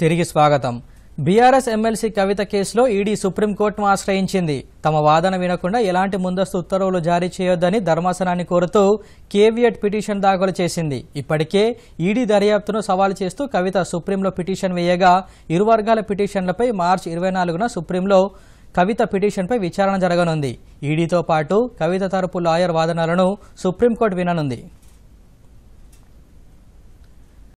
తిరిగి స్వాగతం BRS MLC కవిత కేసులో ఈడీ సుప్రీంకోర్టును ఆశ్రయించింది తమ వాదన వినకుండా ఎలాంటి ముందస్తు ఉత్తర్వులు జారీ చేయొద్దని ధర్మాసనాన్ని కోరుతూ కేవియట్ పిటిషన్ దాఖలు చేసింది ఇప్పటికే ఈడీ దర్యాప్తును సవాల్ చేస్తూ కవిత సుప్రీంలో పిటిషన్ వేయగా ఇరు వర్గాల పిటిషన్లపై మార్చి ఇరవై నాలుగున సుప్రీంలో కవిత పిటిషన్పై విచారణ జరగనుంది ఈడీతో పాటు కవిత తరపు లాయర్ వాదనలను సుప్రీంకోర్టు విననుంది